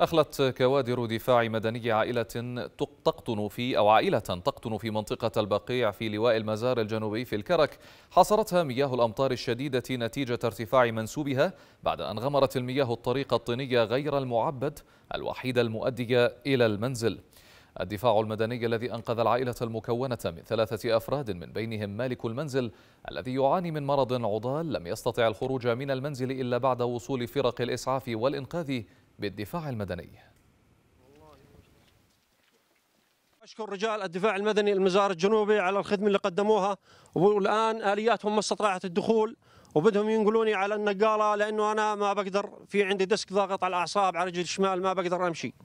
أخلت كوادر دفاع مدني عائلة تقطن في أو عائلة تقطن في منطقة البقيع في لواء المزار الجنوبي في الكرك حاصرتها مياه الأمطار الشديدة نتيجة ارتفاع منسوبها بعد أن غمرت المياه الطريق الطينية غير المعبد الوحيدة المؤدية إلى المنزل الدفاع المدني الذي أنقذ العائلة المكونة من ثلاثة أفراد من بينهم مالك المنزل الذي يعاني من مرض عضال لم يستطع الخروج من المنزل إلا بعد وصول فرق الإسعاف والإنقاذ بالدفاع المدني أشكر رجال الدفاع المدني المزار الجنوبي على الخدمة اللي قدموها والآن آلياتهم ما استطاعت الدخول وبدهم ينقلوني على النقالة لأنه أنا ما بقدر في عندي ديسك ضاغط على الأعصاب على رجلي الشمال ما بقدر أمشي